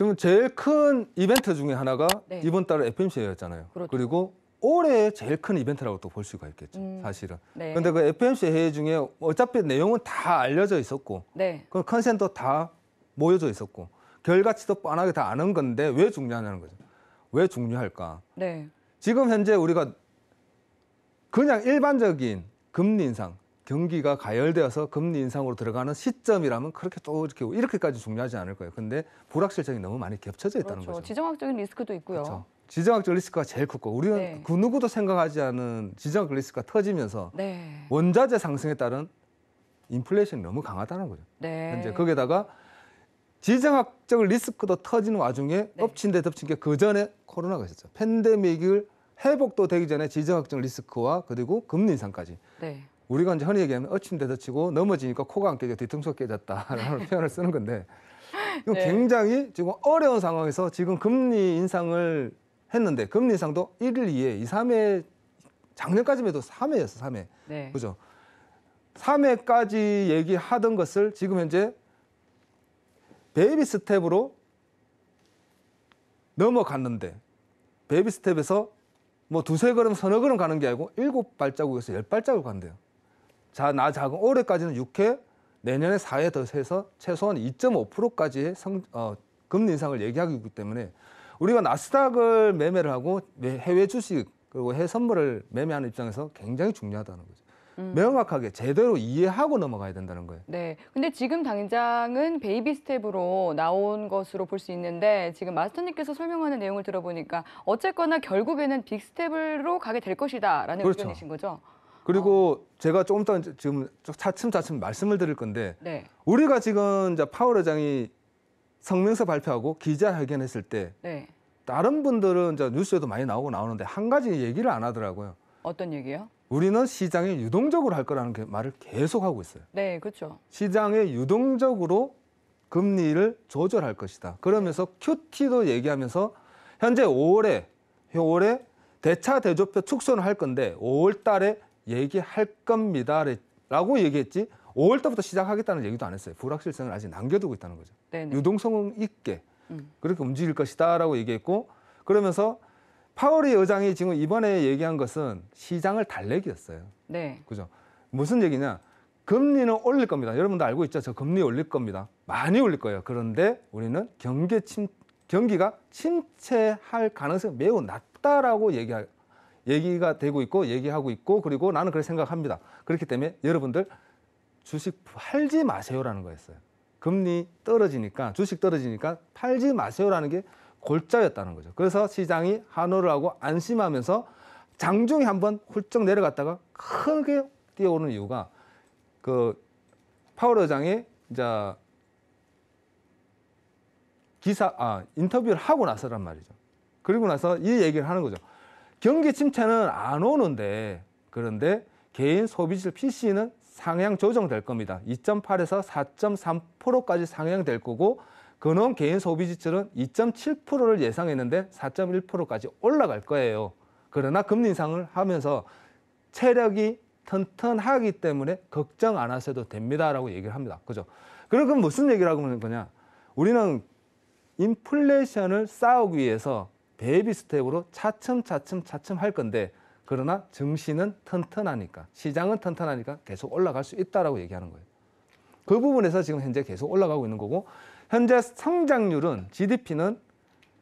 지금 제일 큰 이벤트 중에 하나가 네. 이번 달에 FMC였잖아요. 그렇죠. 그리고 올해 제일 큰 이벤트라고 또 볼 수가 있겠죠, 음, 사실은. 네. 근데 그 FMC 회의 중에 어차피 내용은 다 알려져 있었고, 네. 그 컨센도 다 모여져 있었고, 결과치도 뻔하게 다 아는 건데 왜 중요하냐는 거죠. 왜 중요할까? 네. 지금 현재 우리가 그냥 일반적인 금리 인상, 경기가 가열되어서 금리 인상으로 들어가는 시점이라면 그렇게 또 이렇게 이렇게까지 중요하지 않을 거예요. 근데 불확실성이 너무 많이 겹쳐져 있다는 그렇죠. 거죠. 지정학적인 리스크도 있고요. 그렇죠. 지정학적 리스크가 제일 크고 우리는 네. 그 누구도 생각하지 않은 지정학 적 리스크가 터지면서 네. 원자재 상승에 따른 인플레이션이 너무 강하다는 거죠. 네. 현재 거기에다가 지정학적 리스크도 터지는 와중에 네. 엎친 데 덮친 게 그 전에 코로나가 있었죠. 팬데믹을 회복도 되기 전에 지정학적 리스크와 그리고 금리 인상까지. 네. 우리가 이제 흔히 얘기하면 어침대다 치고 넘어지니까 코가 안 깨져 뒤통수가 깨졌다라는 네. 표현을 쓰는 건데 이건 네. 굉장히 지금 어려운 상황에서 지금 금리 인상을 했는데 금리 인상도 1일 2회, 2, 3회 작년까지만 해도 3회였어, 3회. 네. 그죠? 3회까지 얘기하던 것을 지금 현재 베이비 스텝으로 넘어갔는데 베이비 스텝에서 뭐 두세 걸음 서너 걸음 가는 게 아니고 일곱 발자국에서 열 발자국 간대요. 자, 나 작은 올해까지는 6회, 내년에 4회 더 해서 최소한 2.5%까지의 성, 어, 금리 인상을 얘기하기 때문에 우리가 나스닥을 매매를 하고 해외 주식 그리고 해외 선물을 매매하는 입장에서 굉장히 중요하다는 거죠. 음. 명확하게 제대로 이해하고 넘어가야 된다는 거예요. 네. 근데 지금 당장은 베이비 스텝으로 나온 것으로 볼 수 있는데 지금 마스터님께서 설명하는 내용을 들어보니까 어쨌거나 결국에는 빅 스텝으로 가게 될 것이다라는 그렇죠. 의견이신 거죠. 그리고 제가 조금 더 지금 차츰차츰 말씀을 드릴 건데 네. 우리가 지금 이제 파월 회장이 성명서 발표하고 기자회견했을 때 네. 다른 분들은 이제 뉴스에도 많이 나오고 나오는데 한 가지 얘기를 안 하더라고요. 어떤 얘기요? 우리는 시장에 유동적으로 할 거라는 말을 계속 하고 있어요. 네, 그렇죠. 시장에 유동적으로 금리를 조절할 것이다. 그러면서 네. 큐티도 얘기하면서 현재 5월에 5월에 대차 대조표 축소는 할 건데 5월 달에 얘기할 겁니다. 라고 얘기했지 5월 부터 시작하겠다는 얘기도 안 했어요. 불확실성을 아직 남겨두고 있다는 거죠. 네네. 유동성 있게 음. 그렇게 움직일 것이다라고 얘기했고 그러면서 파월이 의장이 지금 이번에 얘기한 것은 시장을 달래기였어요. 네. 그죠? 무슨 얘기냐? 금리는 올릴 겁니다. 여러분도 알고 있죠? 저 금리 올릴 겁니다. 많이 올릴 거예요. 그런데 우리는 경계 침 경기가 침체할 가능성이 매우 낮다라고 얘기할 얘기가 되고 있고 얘기하고 있고 그리고 나는 그렇게 생각합니다. 그렇기 때문에 여러분들 주식 팔지 마세요라는 거였어요. 금리 떨어지니까 주식 떨어지니까 팔지 마세요라는 게 골자였다는 거죠. 그래서 시장이 한호를 하고 안심하면서 장중에 한번 훌쩍 내려갔다가 크게 뛰어오는 이유가 그 파월 의장의 이제 기사 아 인터뷰를 하고 나서란 말이죠. 그리고 나서 이 얘기를 하는 거죠. 경기 침체는 안 오는데 그런데 개인 소비지수 PC는 상향 조정될 겁니다. 2.8에서 4.3%까지 상향될 거고 근원 개인 소비 지출은 2.7%를 예상했는데 4.1%까지 올라갈 거예요. 그러나 금리 인상을 하면서 체력이 튼튼하기 때문에 걱정 안 하셔도 됩니다라고 얘기를 합니다. 그죠? 그럼 무슨 얘기라고 하는 거냐? 우리는 인플레이션을 싸우기 위해서 베이비 스텝으로 차츰 차츰 차츰 할 건데 그러나 증시는 튼튼하니까 시장은 튼튼하니까 계속 올라갈 수 있다라고 얘기하는 거예요. 그 부분에서 지금 현재 계속 올라가고 있는 거고 현재 성장률은 GDP는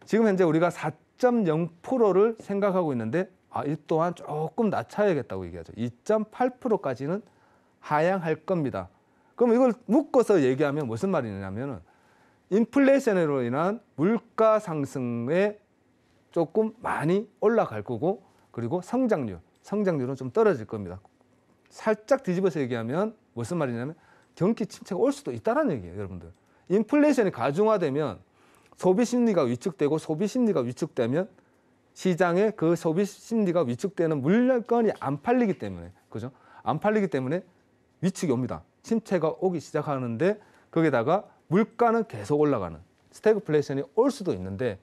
지금 현재 우리가 4.0%를 생각하고 있는데 아, 이 또한 조금 낮춰야겠다고 얘기하죠. 2.8%까지는 하향할 겁니다. 그럼 이걸 묶어서 얘기하면 무슨 말이냐면은 인플레이션으로 인한 물가 상승의 조금 많이 올라갈 거고 그리고 성장률, 성장률은 좀 떨어질 겁니다. 살짝 뒤집어서 얘기하면 무슨 말이냐면 경기 침체가 올 수도 있다는 얘기예요, 여러분들. 인플레이션이 가중화되면 소비 심리가 위축되고 소비 심리가 위축되면 시장에 그 소비 심리가 위축되는 물건이 안 팔리기 때문에 그죠? 안 팔리기 때문에 위축이 옵니다. 침체가 오기 시작하는데 거기다가 물가는 계속 올라가는 스태그플레이션이 올 수도 있는데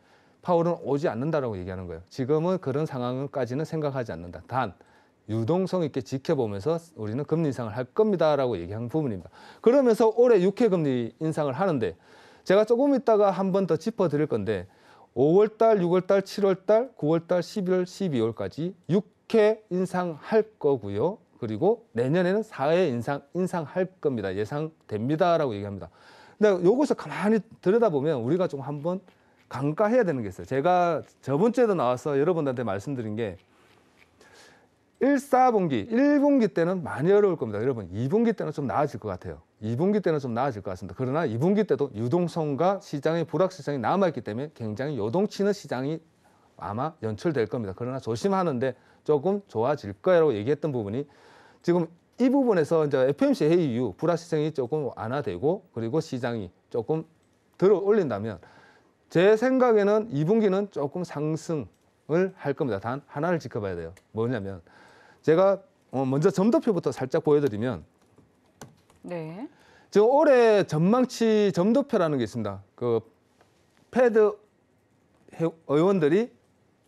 파울은 오지 않는다라고 얘기하는 거예요. 지금은 그런 상황까지는 생각하지 않는다. 단 유동성 있게 지켜보면서 우리는 금리 인상을 할 겁니다라고 얘기한 부분입니다. 그러면서 올해 6회 금리 인상을 하는데 제가 조금 있다가 한 번 더 짚어 드릴 건데 5월 달, 6월 달, 7월 달, 9월 달, 11월, 12월까지 6회 인상할 거고요. 그리고 내년에는 4회 인상 인상할 겁니다. 예상됩니다라고 얘기합니다. 근데 요것을 가만히 들여다보면 우리가 좀 한번 강가해야 되는 게 있어요. 제가 저번 주에도 나와서 여러분들한테 말씀드린 게 1, 4분기, 1분기 때는 많이 어려울 겁니다. 여러분, 2분기 때는 좀 나아질 것 같아요. 2분기 때는 좀 나아질 것 같습니다. 그러나 2분기 때도 유동성과 시장의 불확실성이 남아있기 때문에 굉장히 요동치는 시장이 아마 연출될 겁니다. 그러나 조심하는데 조금 좋아질 거라고 얘기했던 부분이 지금 이 부분에서 이제 FMC 회의 이후 불확실성이 조금 완화되고 그리고 시장이 조금 들어 올린다면 제 생각에는 2분기는 조금 상승을 할 겁니다. 단 하나를 지켜봐야 돼요. 뭐냐면 제가 어, 먼저 점도표부터 살짝 보여드리면 네. 지금 올해 전망치 점도표라는 게 있습니다. 그 패드 의원들이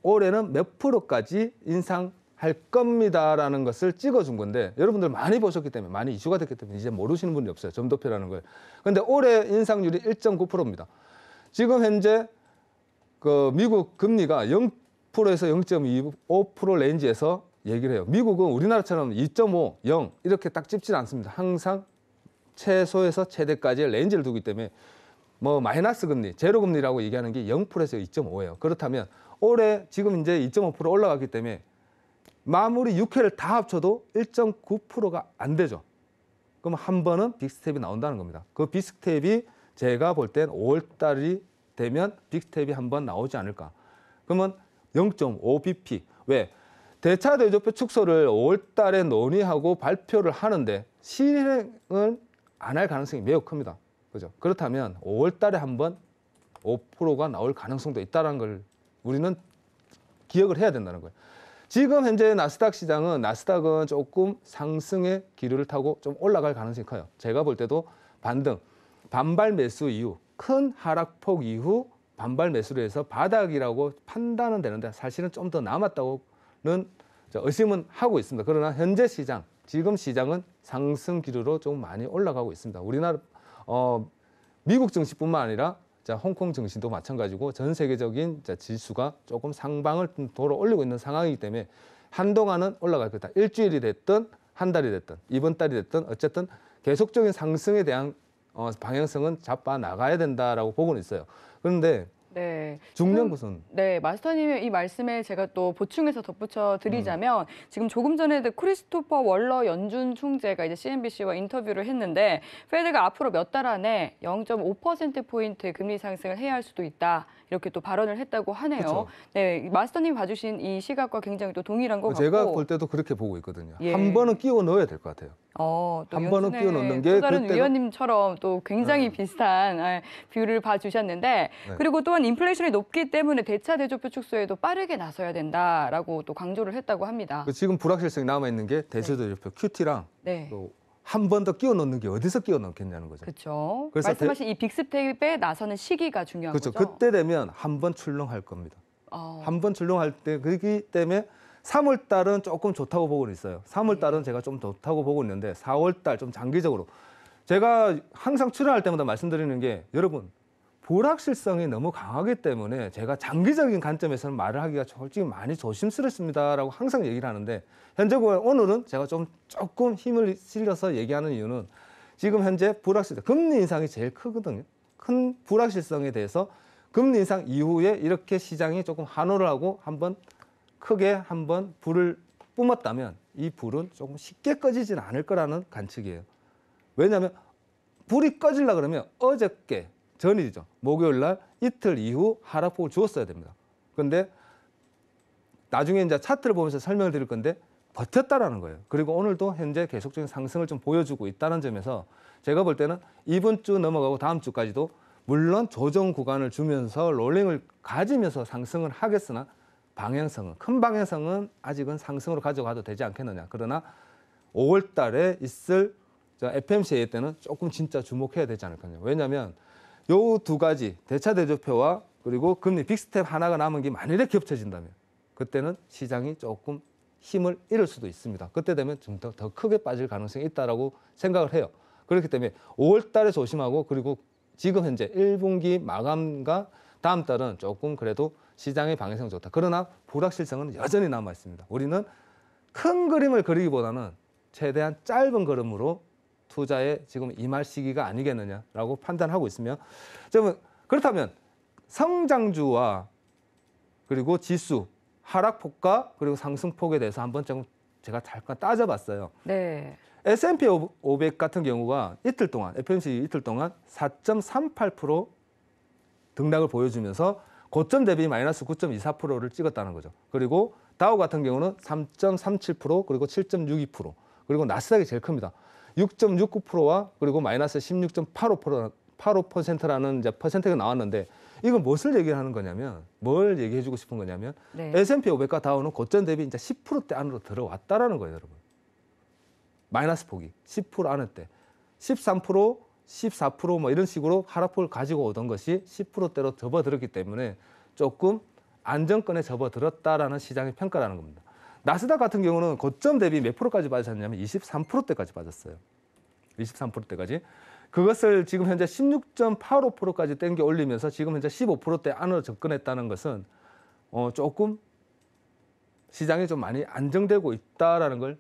올해는 몇 프로까지 인상할 겁니다라는 것을 찍어준 건데 여러분들 많이 보셨기 때문에 많이 이슈가 됐기 때문에 이제 모르시는 분이 없어요. 점도표라는 걸. 근데 올해 인상률이 1.9%입니다. 지금 현재 그 미국 금리가 0%에서 0.25% 레인지에서 얘기를 해요. 미국은 우리나라처럼 2.5, 0 이렇게 딱 찝진 않습니다. 항상 최소에서 최대까지의 레인지를 두기 때문에 뭐 마이너스 금리, 제로 금리라고 얘기하는 게 0%에서 2.5예요. 그렇다면 올해 지금 이제 2.5% 올라갔기 때문에 마무리 6회를 다 합쳐도 1.9%가 안 되죠. 그럼 한 번은 빅스텝이 나온다는 겁니다. 그 빅스텝이 제가 볼 땐 5월달이 되면 빅스텝이 한번 나오지 않을까. 그러면 0.5bp. 왜? 대차 대조표 축소를 5월달에 논의하고 발표를 하는데 실행을 안 할 가능성이 매우 큽니다. 그죠? 그렇다면 5월달에 한번 5%가 나올 가능성도 있다는 걸 우리는 기억을 해야 된다는 거예요. 지금 현재 나스닥 시장은 나스닥은 조금 상승의 기류를 타고 좀 올라갈 가능성이 커요. 제가 볼 때도 반등. 반발 매수 이후 큰 하락폭 이후 반발 매수로 해서 바닥이라고 판단은 되는데 사실은 좀 더 남았다고는 의심은 하고 있습니다. 그러나 현재 시장, 지금 시장은 상승 기류로 좀 많이 올라가고 있습니다. 우리나라 어, 미국 증시뿐만 아니라 자, 홍콩 증시도 마찬가지고 전 세계적인 자, 지수가 조금 상방을 돌아 올리고 있는 상황이기 때문에 한동안은 올라갈 것이다 일주일이 됐든 한 달이 됐든 이번 달이 됐든 어쨌든 계속적인 상승에 대한 어, 방향성은 잡아 나가야 된다라고 보고는 있어요. 그런데 네. 중년 구선. 네, 마스터님의 이 말씀에 제가 또 보충해서 덧붙여 드리자면 음. 지금 조금 전에 그 크리스토퍼 월러 연준 총재가 이제 CNBC와 인터뷰를 했는데 페드가 앞으로 몇 달 안에 0.5% 포인트 금리 상승을 해야 할 수도 있다. 이렇게 또 발언을 했다고 하네요. 그쵸. 네, 마스터님 봐주신 이 시각과 굉장히 또 동일한 것 제가 같고 제가 볼 때도 그렇게 보고 있거든요. 예. 한 번은 끼워 넣어야 될 것 같아요. 어, 한 번은 끼워 넣는 게또 다른 그때가... 위원님처럼 또 굉장히 네. 비슷한 아, 뷰를 봐주셨는데 네. 그리고 또한 인플레이션이 높기 때문에 대차 대조표 축소에도 빠르게 나서야 된다라고 또 강조를 했다고 합니다. 그 지금 불확실성이 남아 있는 게 대차 네. 대조표 큐티랑 네. 또 한번더 끼워 넣는 게 어디서 끼워 넣겠냐는 거죠. 그렇죠. 그래서 말씀하신 대... 이 빅스텝에 나서는 시기가 중요한 그렇죠. 거죠. 그때 되면 한 번 출렁할 겁니다. 어... 아. 한번 출렁할 때 그렇기 때문에 3월 달은 조금 좋다고 보고 있어요. 3월 예. 달은 네. 제가 좀 좋다고 보고 있는데 4월 달 좀 장기적으로 제가 항상 출연할 때마다 말씀드리는 게 여러분 불확실성이 너무 강하기 때문에 제가 장기적인 관점에서는 말을 하기가 솔직히 많이 조심스럽습니다라고 항상 얘기를 하는데 현재 오늘은 제가 좀 조금 힘을 실려서 얘기하는 이유는 지금 현재 불확실성, 금리 인상이 제일 크거든요. 큰 불확실성에 대해서 금리 인상 이후에 이렇게 시장이 조금 한호를 하고 한번 크게 한번 불을 뿜었다면 이 불은 조금 쉽게 꺼지진 않을 거라는 관측이에요. 왜냐하면 불이 꺼질라 그러면 어저께 전이죠. 목요일 날 이틀 이후 하락폭을 주었어야 됩니다. 그런데 나중에 이제 차트를 보면서 설명을 드릴 건데 버텼다라는 거예요. 그리고 오늘도 현재 계속적인 상승을 좀 보여주고 있다는 점에서 제가 볼 때는 이번 주 넘어가고 다음 주까지도 물론 조정 구간을 주면서 롤링을 가지면서 상승을 하겠으나 방향성은 큰 방향성은 아직은 상승으로 가져가도 되지 않겠느냐. 그러나 5월 달에 있을 FMC 회 때는 조금 진짜 주목해야 되지 않을까요? 왜냐하면 요두 가지 대차 대조표와 그리고 금리 빅스텝 하나가 남은 게 만일에 겹쳐진다면 그때는 시장이 조금 힘을 잃을 수도 있습니다. 그때 되면 좀 더 더 크게 빠질 가능성이 있다라고 생각을 해요. 그렇기 때문에 5월 달에 조심하고 그리고 지금 현재 1분기 마감과 다음 달은 조금 그래도 시장의 방향성 좋다. 그러나 불확실성은 여전히 남아 있습니다. 우리는 큰 그림을 그리기보다는 최대한 짧은 걸음으로 투자에 지금 임할 시기가 아니겠느냐라고 판단하고 있으며 그렇다면 성장주와 그리고 지수 하락폭과 그리고 상승폭에 대해서 한번 조 제가 잠깐 따져봤어요. 네. S&P 500 같은 경우가 이틀 동안 FMC 이틀 동안 4.38% 등락을 보여주면서 고점 대비 마이너스 9.24%를 찍었다는 거죠. 그리고 다우 같은 경우는 3.37% 그리고 7.62% 그리고 나스닥이 제일 큽니다. 6.69%와 그리고 마이너스 16.85%라는 이제 퍼센트가 나왔는데 이건 무엇을 얘기하는 거냐면 뭘 얘기해 주고 싶은 거냐면 네. S&P 500과 다우는 고점 대비 이제 10%대 안으로 들어왔다라는 거예요, 여러분. 마이너스 폭이 10% 안에 때13% 14%뭐 이런 식으로 하락폭을 가지고 오던 것이 10%대로 접어들었기 때문에 조금 안정권에 접어들었다라는 시장의 평가라는 겁니다. 나스닥 같은 경우는 고점 대비 몇 프로까지 빠졌냐면 23%대까지 빠졌어요. 23%대까지. 그것을 지금 현재 16.85%까지 땡겨 올리면서 지금 현재 15%대 안으로 접근했다는 것은 어, 조금 시장이 좀 많이 안정되고 있다라는 걸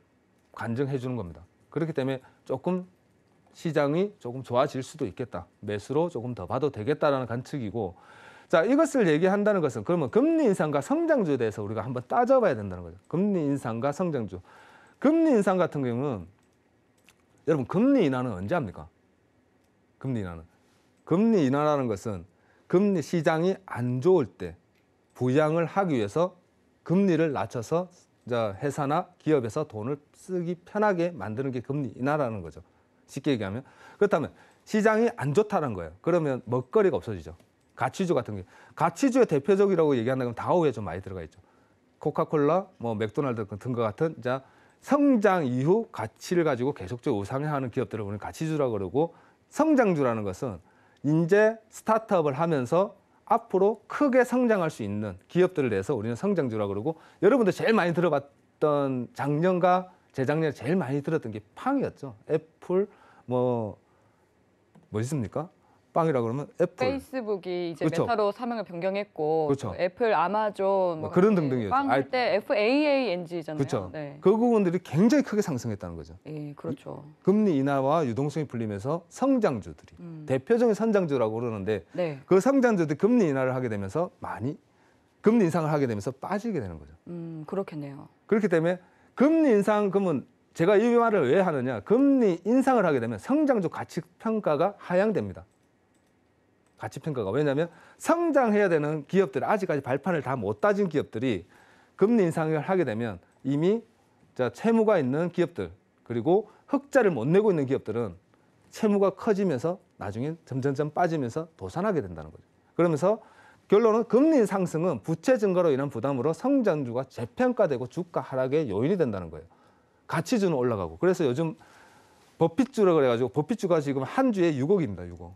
간증해 주는 겁니다. 그렇기 때문에 조금 시장이 조금 좋아질 수도 있겠다. 매수로 조금 더 봐도 되겠다라는 관측이고 자, 이것을 얘기한다는 것은 그러면 금리 인상과 성장주에 대해서 우리가 한번 따져봐야 된다는 거죠. 금리 인상과 성장주. 금리 인상 같은 경우는 여러분 금리 인하는 언제 합니까? 금리 인하는 금리 인하라는 것은 금리 시장이 안 좋을 때 부양을 하기 위해서 금리를 낮춰서 회사나 기업에서 돈을 쓰기 편하게 만드는 게 금리 인하라는 거죠. 쉽게 얘기하면 그렇다면 시장이 안 좋다는 거예요. 그러면 먹거리가 없어지죠. 가치주 같은 게 가치주의 대표적이라고 얘기한다면 다우에 좀 많이 들어가 있죠. 코카콜라, 뭐 맥도날드 등과 같은 자 성장 이후 가치를 가지고 계속적으로 상향하는 기업들을 우리는 가치주라고 그러고 성장주라는 것은 이제 스타트업을 하면서 앞으로 크게 성장할 수 있는 기업들을 내서 우리는 성장주라고 그러고 여러분들 제일 많이 들어봤던 작년과 재작년에 제일 많이 들었던 게 팡이었죠. 애플 뭐뭐 뭐 있습니까? 빵이라 그러면 애플. 페이스북이 이제 그렇 메타로 사명을 변경했고 그렇 애플, 아마존 뭐, 뭐 그런 등등이었죠. 빵할 때 FAANG잖아요. 그렇죠. 네. 그 부분들이 굉장히 크게 상승했다는 거죠. 예, 그렇죠. 금리 인하와 유동성이 풀리면서 성장주들이 음. 대표적인 선장주라고 그러는데 네. 그 성장주들이 금리 인하를 하게 되면서 많이 금리 인상을 하게 되면서 빠지게 되는 거죠. 음, 그렇겠네요. 그렇기 때문에 금리 인상 그러면 제가 이 말을 왜 하느냐? 금리 인상을 하게 되면 성장주 가치 평가가 하향됩니다. 가치평가가. 왜냐하면 성장해야 되는 기업들 아직까지 발판을 다 못 따진 기업들이 금리 인상을 하게 되면 이미 자, 채무가 있는 기업들 그리고 흑자를 못 내고 있는 기업들은 채무가 커지면서 나중엔 점점점 빠지면서 도산하게 된다는 거죠. 그러면서 결론은 금리 상승은 부채 증가로 인한 부담으로 성장주가 재평가되고 주가 하락의 요인이 된다는 거예요. 가치주는 올라가고. 그래서 요즘 버핏주라고 그래가지고 버핏주가 지금 한 주에 6억입니다. 6억.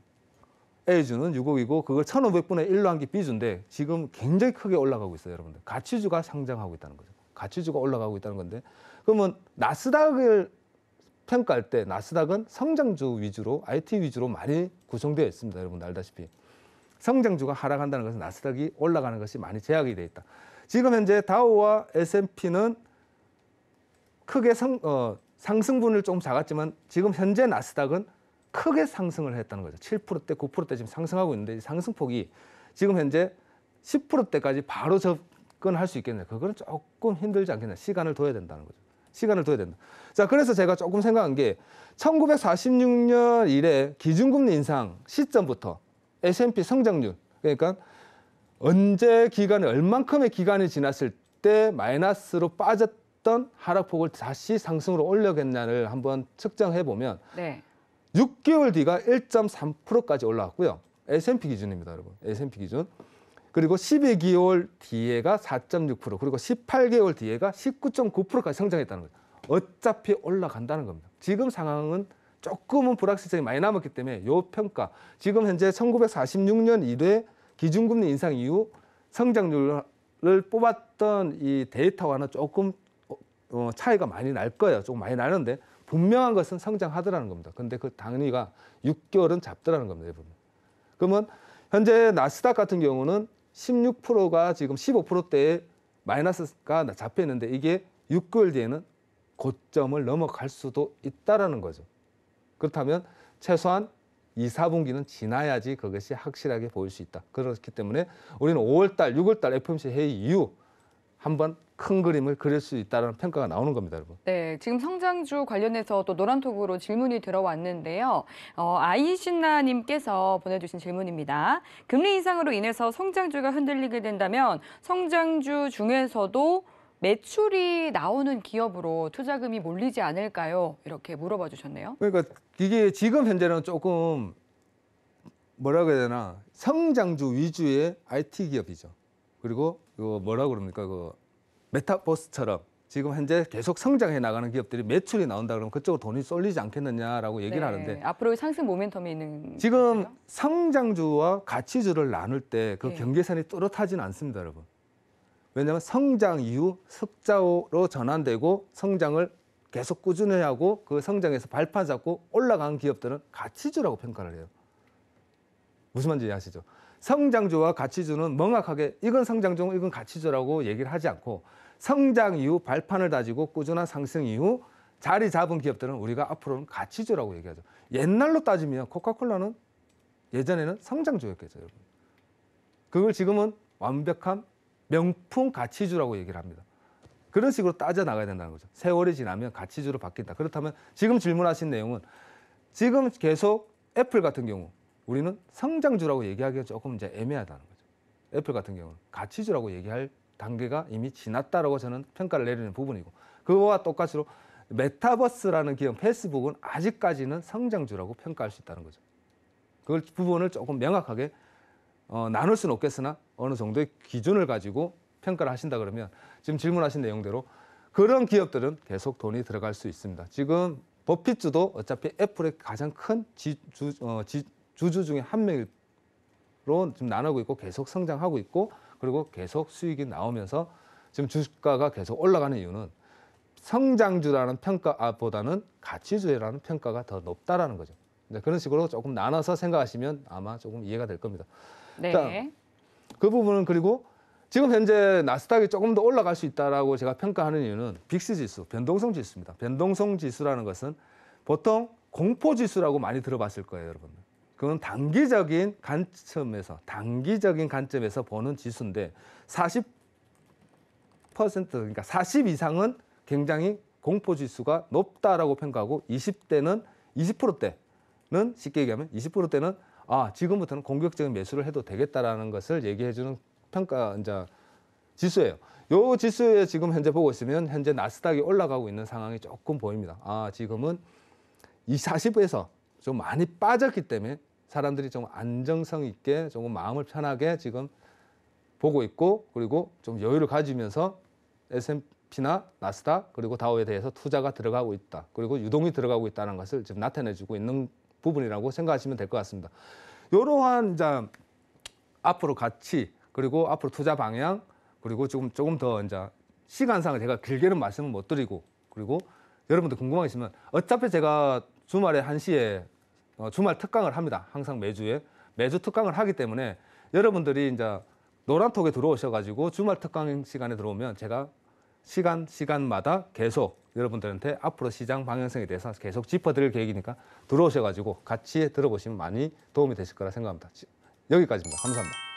A주는 6억이고 그걸 1,500분의 1로 한 게 B주인데 지금 굉장히 크게 올라가고 있어요, 여러분들. 가치주가 상장하고 있다는 거죠. 가치주가 올라가고 있다는 건데 그러면 나스닥을 평가할 때 나스닥은 성장주 위주로 IT 위주로 많이 구성되어 있습니다. 여러분 알다시피 성장주가 하락한다는 것은 나스닥이 올라가는 것이 많이 제약이 돼 있다. 지금 현재 다우와 S&P는 크게 상, 어, 상승분을 조금 작았지만 지금 현재 나스닥은 크게 상승을 했다는 거죠. 7%대, 9%대 지금 상승하고 있는데 상승폭이 지금 현재 10%대까지 바로 접근할 수있겠네요 그거는 조금 힘들지 않겠나 시간을 둬야 된다는 거죠. 시간을 둬야 된다. 자, 그래서 제가 조금 생각한 게 1946년 이래 기준금리 인상 시점부터 S&P 성장률 그러니까 언제 기간이 얼만큼의 기간이 지났을 때 마이너스로 빠졌던 하락폭을 다시 상승으로 올려겠냐를 한번 측정해 보면 네. 6개월 뒤가 1.3%까지 올라왔고요. S&P 기준입니다, 여러분. S&P 기준. 그리고 12개월 뒤에가 4.6% 그리고 18개월 뒤에가 19.9%까지 성장했다는 거죠. 어차피 올라간다는 겁니다. 지금 상황은 조금은 불확실성이 많이 남았기 때문에 요 평가 지금 현재 1946년 이래 기준금리 인상 이후 성장률을 뽑았던 이 데이터와는 조금 어, 어, 차이가 많이 날 거예요. 조금 많이 나는데 분명한 것은 성장하더라는 겁니다. 근데 그 당위가 6개월은 잡더라는 겁니다. 여러분. 그러면 현재 나스닥 같은 경우는 16%가 지금 15%대에 마이너스가 잡혀 있는데 이게 6개월 뒤에는 고점을 넘어갈 수도 있다라는 거죠. 그렇다면 최소한 2, 4분기는 지나야지 그것이 확실하게 보일 수 있다. 그렇기 때문에 우리는 5월달, 6월달 FOMC 회의 이후 한번 큰 그림을 그릴 수 있다는 평가가 나오는 겁니다, 여러분. 네, 지금 성장주 관련해서 또 노란톡으로 질문이 들어왔는데요. 어, 아이신나님께서 보내주신 질문입니다. 금리 인상으로 인해서 성장주가 흔들리게 된다면 성장주 중에서도 매출이 나오는 기업으로 투자금이 몰리지 않을까요? 이렇게 물어봐 주셨네요. 그러니까 이게 지금 현재는 조금 뭐라고 해야 되나 성장주 위주의 IT 기업이죠. 그리고 이거 뭐라고 그럽니까 그 메타버스처럼 지금 현재 계속 성장해 나가는 기업들이 매출이 나온다 그러면 그쪽으로 돈이 쏠리지 않겠느냐라고 얘기를 네, 하는데 앞으로 상승 모멘텀이 있는 지금 건가요? 성장주와 가치주를 나눌 때그 네. 경계선이 뚜렷하지는 않습니다, 여러분. 왜냐하면 성장 이후 흑자로 전환되고 성장을 계속 꾸준히 하고 그 성장에서 발판 잡고 올라간 기업들은 가치주라고 평가를 해요. 무슨 말인지 아시죠 성장주와 가치주는 명확하게 이건 성장주, 이건 가치주라고 얘기를 하지 않고 성장 이후 발판을 다지고 꾸준한 상승 이후 자리 잡은 기업들은 우리가 앞으로는 가치주라고 얘기하죠. 옛날로 따지면 코카콜라는 예전에는 성장주였겠죠. 여러분. 그걸 지금은 완벽한 명품 가치주라고 얘기를 합니다. 그런 식으로 따져 나가야 된다는 거죠. 세월이 지나면 가치주로 바뀐다. 그렇다면 지금 질문하신 내용은 지금 계속 애플 같은 경우 우리는 성장주라고 얘기하기가 조금 이제 애매하다는 거죠. 애플 같은 경우는 가치주라고 얘기할 단계가 이미 지났다라고 저는 평가를 내리는 부분이고 그와 똑같이로 메타버스라는 기업 페이스북은 아직까지는 성장주라고 평가할 수 있다는 거죠. 그 부분을 조금 명확하게 어, 나눌 수는 없겠으나 어느 정도의 기준을 가지고 평가를 하신다 그러면 지금 질문하신 내용대로 그런 기업들은 계속 돈이 들어갈 수 있습니다. 지금 버핏주도 어차피 애플의 가장 큰 지, 주, 어, 지, 주주 중에 한 명으로 지금 나누고 있고 계속 성장하고 있고 그리고 계속 수익이 나오면서 지금 주가가 계속 올라가는 이유는 성장주라는 평가보다는 가치주라는 평가가 더 높다라는 거죠. 네, 그런 식으로 조금 나눠서 생각하시면 아마 조금 이해가 될 겁니다. 네. 일그 부분은 그리고 지금 현재 나스닥이 조금 더 올라갈 수 있다라고 제가 평가하는 이유는 빅스 지수, 변동성 지수입니다. 변동성 지수라는 것은 보통 공포 지수라고 많이 들어봤을 거예요, 여러분. 그건 단기적인 관점에서 단기적인 관점에서 보는 지수인데 40% 그러니까 40 이상은 굉장히 공포 지수가 높다라고 평가하고 20대는 20%대는 쉽게 얘기하면 20%대는 아 지금부터는 공격적인 매수를 해도 되겠다라는 것을 얘기해주는 평가 이제 지수예요. 요 지수에 지금 현재 보고 있으면 현재 나스닥이 올라가고 있는 상황이 조금 보입니다. 아 지금은 이 40에서 좀 많이 빠졌기 때문에 사람들이 좀 안정성 있게 조금 마음을 편하게 지금 보고 있고 그리고 좀 여유를 가지면서 S&P나 나스닥 그리고 다우에 대해서 투자가 들어가고 있다. 그리고 유동이 들어가고 있다는 것을 지금 나타내주고 있는 부분이라고 생각하시면 될 것 같습니다. 이러한 이제 앞으로 가치 그리고 앞으로 투자 방향 그리고 조금 조금 더 이제 시간상 제가 길게는 말씀을 못 드리고 그리고 여러분들 궁금하시면 어차피 제가 주말에 한시에 어, 주말 특강을 합니다. 항상 매주에 매주 특강을 하기 때문에 여러분들이 이제 노란톡에 들어오셔가지고 주말 특강 시간에 들어오면 제가 시간 시간마다 계속 여러분들한테 앞으로 시장 방향성에 대해서 계속 짚어드릴 계획이니까 들어오셔가지고 같이 들어보시면 많이 도움이 되실 거라 생각합니다. 여기까지입니다. 감사합니다.